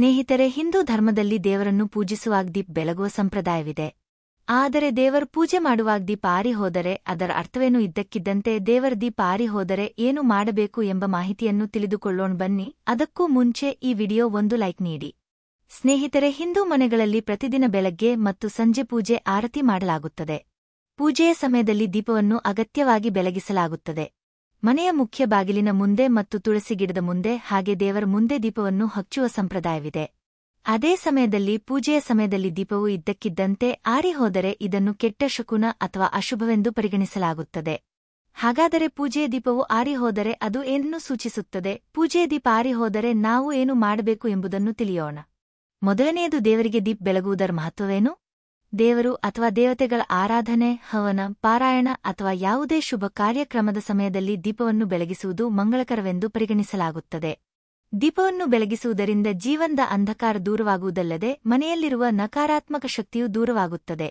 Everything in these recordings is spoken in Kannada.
ಸ್ನೇಹಿತರೆ ಹಿಂದೂ ಧರ್ಮದಲ್ಲಿ ದೇವರನ್ನು ಪೂಜಿಸುವಾಗ ದೀಪ್ ಬೆಳಗುವ ಸಂಪ್ರದಾಯವಿದೆ ಆದರೆ ದೇವರ್ ಪೂಜೆ ಮಾಡುವಾಗ ದೀಪ ಆರಿ ಹೋದರೆ ಅದರ ಅರ್ಥವೇನು ಇದ್ದಕ್ಕಿದ್ದಂತೆ ದೇವರ ದೀಪ ಆರಿ ಹೋದರೆ ಏನು ಮಾಡಬೇಕು ಎಂಬ ಮಾಹಿತಿಯನ್ನು ತಿಳಿದುಕೊಳ್ಳೋಣ ಬನ್ನಿ ಅದಕ್ಕೂ ಮುಂಚೆ ಈ ವಿಡಿಯೋ ಒಂದು ಲೈಕ್ ನೀಡಿ ಸ್ನೇಹಿತರೆ ಹಿಂದೂ ಮನೆಗಳಲ್ಲಿ ಪ್ರತಿದಿನ ಬೆಳಗ್ಗೆ ಮತ್ತು ಸಂಜೆ ಪೂಜೆ ಆರತಿ ಮಾಡಲಾಗುತ್ತದೆ ಪೂಜೆಯ ಸಮಯದಲ್ಲಿ ದೀಪವನ್ನು ಅಗತ್ಯವಾಗಿ ಬೆಳಗಿಸಲಾಗುತ್ತದೆ ಮನೆಯ ಮುಖ್ಯ ಬಾಗಿಲಿನ ಮುಂದೆ ಮತ್ತು ತುಳಸಿ ಗಿಡದ ಮುಂದೆ ಹಾಗೆ ದೇವರ ಮುಂದೆ ದೀಪವನ್ನು ಹಚ್ಚುವ ಸಂಪ್ರದಾಯವಿದೆ ಅದೇ ಸಮಯದಲ್ಲಿ ಪೂಜೆಯ ಸಮಯದಲ್ಲಿ ದೀಪವು ಇದ್ದಕ್ಕಿದ್ದಂತೆ ಆರಿಹೋದರೆ ಇದನ್ನು ಕೆಟ್ಟ ಶಕುನ ಅಥವಾ ಅಶುಭವೆಂದು ಪರಿಗಣಿಸಲಾಗುತ್ತದೆ ಹಾಗಾದರೆ ಪೂಜೆಯ ದೀಪವು ಆರಿಹೋದರೆ ಅದು ಏನನ್ನು ಸೂಚಿಸುತ್ತದೆ ಪೂಜೆಯ ದೀಪ ಆರಿಹೋದರೆ ನಾವು ಏನು ಮಾಡಬೇಕು ಎಂಬುದನ್ನು ತಿಳಿಯೋಣ ಮೊದಲನೆಯದು ದೇವರಿಗೆ ದೀಪ್ ಬೆಳಗುವುದರ ಮಹತ್ವವೇನು ದೇವರು ಅಥವಾ ದೇವತೆಗಳ ಆರಾಧನೆ ಹವನ ಪಾರಾಯಣ ಅಥವಾ ಯಾವುದೇ ಶುಭ ಕಾರ್ಯಕ್ರಮದ ಸಮಯದಲ್ಲಿ ದೀಪವನ್ನು ಬೆಳಗಿಸುವುದು ಮಂಗಳಕರವೆಂದು ಪರಿಗಣಿಸಲಾಗುತ್ತದೆ ದೀಪವನ್ನು ಬೆಳಗಿಸುವುದರಿಂದ ಜೀವನದ ಅಂಧಕಾರ ದೂರವಾಗುವುದಲ್ಲದೆ ಮನೆಯಲ್ಲಿರುವ ನಕಾರಾತ್ಮಕ ಶಕ್ತಿಯು ದೂರವಾಗುತ್ತದೆ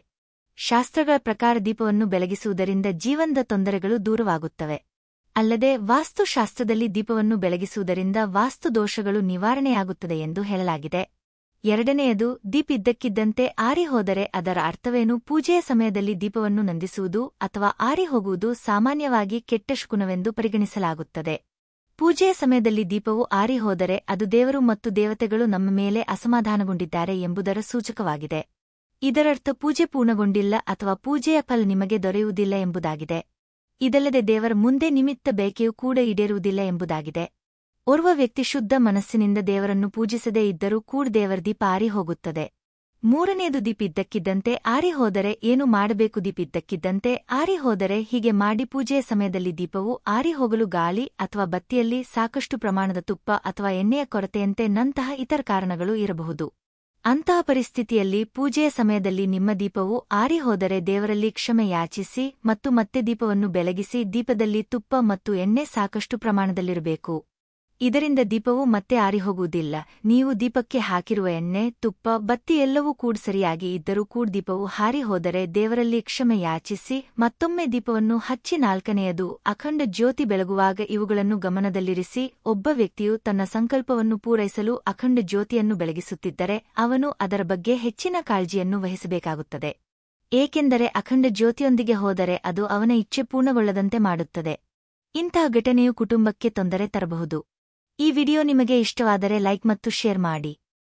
ಶಾಸ್ತ್ರಗಳ ಪ್ರಕಾರ ದೀಪವನ್ನು ಬೆಳಗಿಸುವುದರಿಂದ ಜೀವನದ ತೊಂದರೆಗಳು ದೂರವಾಗುತ್ತವೆ ಅಲ್ಲದೆ ವಾಸ್ತುಶಾಸ್ತ್ರದಲ್ಲಿ ದೀಪವನ್ನು ಬೆಳಗಿಸುವುದರಿಂದ ವಾಸ್ತು ದೋಷಗಳು ನಿವಾರಣೆಯಾಗುತ್ತದೆ ಎಂದು ಹೇಳಲಾಗಿದೆ ಎರಡನೆಯದು ದೀಪಿದ್ದಕ್ಕಿದ್ದಂತೆ ಇದ್ದಕ್ಕಿದ್ದಂತೆ ಆರಿ ಹೋದರೆ ಅದರ ಅರ್ಥವೇನು ಪೂಜೆಯ ಸಮಯದಲ್ಲಿ ದೀಪವನ್ನು ನಂದಿಸುವುದು ಅಥವಾ ಆರಿ ಹೋಗುವುದು ಸಾಮಾನ್ಯವಾಗಿ ಕೆಟ್ಟ ಶುಕುನವೆಂದು ಪರಿಗಣಿಸಲಾಗುತ್ತದೆ ಪೂಜೆಯ ಸಮಯದಲ್ಲಿ ದೀಪವು ಆರಿಹೋದರೆ ಅದು ದೇವರು ಮತ್ತು ದೇವತೆಗಳು ನಮ್ಮ ಮೇಲೆ ಅಸಮಾಧಾನಗೊಂಡಿದ್ದಾರೆ ಎಂಬುದರ ಸೂಚಕವಾಗಿದೆ ಇದರರ್ಥ ಪೂಜೆ ಪೂರ್ಣಗೊಂಡಿಲ್ಲ ಅಥವಾ ಪೂಜೆಯ ಫಲ ನಿಮಗೆ ದೊರೆಯುವುದಿಲ್ಲ ಎಂಬುದಾಗಿದೆ ಇದಲ್ಲದೆ ದೇವರ ಮುಂದೆ ನಿಮಿತ್ತ ಬೇಕೆಯೂ ಕೂಡ ಈಡೇರುವುದಿಲ್ಲ ಎಂಬುದಾಗಿದೆ ಓರ್ವ ವ್ಯಕ್ತಿ ಶುದ್ಧ ಮನಸ್ಸಿನಿಂದ ದೇವರನ್ನು ಪೂಜಿಸದೇ ಇದ್ದರೂ ಕೂಡ ದೇವರ ದೀಪ ಆರಿ ಹೋಗುತ್ತದೆ ಮೂರನೆಯದು ದೀಪ ಇದ್ದಕ್ಕಿದ್ದಂತೆ ಆರಿ ಹೋದರೆ ಏನು ಮಾಡಬೇಕು ದೀಪ ಇದ್ದಕ್ಕಿದ್ದಂತೆ ಆರಿ ಹೋದರೆ ಹೀಗೆ ಮಾಡಿ ಪೂಜೆಯ ಸಮಯದಲ್ಲಿ ದೀಪವು ಆರಿ ಹೋಗಲು ಗಾಳಿ ಅಥವಾ ಬತ್ತಿಯಲ್ಲಿ ಸಾಕಷ್ಟು ಪ್ರಮಾಣದ ತುಪ್ಪ ಅಥವಾ ಎಣ್ಣೆಯ ಕೊರತೆಯಂತೆ ನಂತಹ ಇತರ ಕಾರಣಗಳು ಇರಬಹುದು ಅಂತಹ ಪರಿಸ್ಥಿತಿಯಲ್ಲಿ ಪೂಜೆಯ ಸಮಯದಲ್ಲಿ ನಿಮ್ಮ ದೀಪವು ಆರಿ ಹೋದರೆ ದೇವರಲ್ಲಿ ಕ್ಷಮೆ ಯಾಚಿಸಿ ಮತ್ತು ಮತ್ತೆ ದೀಪವನ್ನು ಬೆಳಗಿಸಿ ದೀಪದಲ್ಲಿ ತುಪ್ಪ ಮತ್ತು ಎಣ್ಣೆ ಸಾಕಷ್ಟು ಪ್ರಮಾಣದಲ್ಲಿರಬೇಕು ಇದರಿಂದ ದೀಪವು ಮತ್ತೆ ಆರಿಹೋಗುವುದಿಲ್ಲ ನೀವು ದೀಪಕ್ಕೆ ಹಾಕಿರುವ ಎಣ್ಣೆ ತುಪ್ಪ ಬತ್ತಿ ಎಲ್ಲವೂ ಕೂಡ ಸರಿಯಾಗಿ ಇದ್ದರೂ ಕೂಡ ದೀಪವು ಹಾರಿಹೋದರೆ ದೇವರಲ್ಲಿ ಕ್ಷಮೆ ಯಾಚಿಸಿ ಮತ್ತೊಮ್ಮೆ ದೀಪವನ್ನು ಹಚ್ಚಿ ನಾಲ್ಕನೆಯದು ಅಖಂಡ ಜ್ಯೋತಿ ಬೆಳಗುವಾಗ ಇವುಗಳನ್ನು ಗಮನದಲ್ಲಿರಿಸಿ ಒಬ್ಬ ವ್ಯಕ್ತಿಯು ತನ್ನ ಸಂಕಲ್ಪವನ್ನು ಪೂರೈಸಲು ಅಖಂಡ ಜ್ಯೋತಿಯನ್ನು ಬೆಳಗಿಸುತ್ತಿದ್ದರೆ ಅವನು ಅದರ ಬಗ್ಗೆ ಹೆಚ್ಚಿನ ಕಾಳಜಿಯನ್ನು ವಹಿಸಬೇಕಾಗುತ್ತದೆ ಏಕೆಂದರೆ ಅಖಂಡ ಜ್ಯೋತಿಯೊಂದಿಗೆ ಹೋದರೆ ಅದು ಅವನ ಇಚ್ಛೆ ಪೂರ್ಣಗೊಳ್ಳದಂತೆ ಮಾಡುತ್ತದೆ ಇಂತಹ ಘಟನೆಯು ಕುಟುಂಬಕ್ಕೆ ತೊಂದರೆ ತರಬಹುದು ಈ ವಿಡಿಯೋ ನಿಮಗೆ ಇಷ್ಟವಾದರೆ ಲೈಕ್ ಮತ್ತು ಶೇರ್ ಮಾಡಿ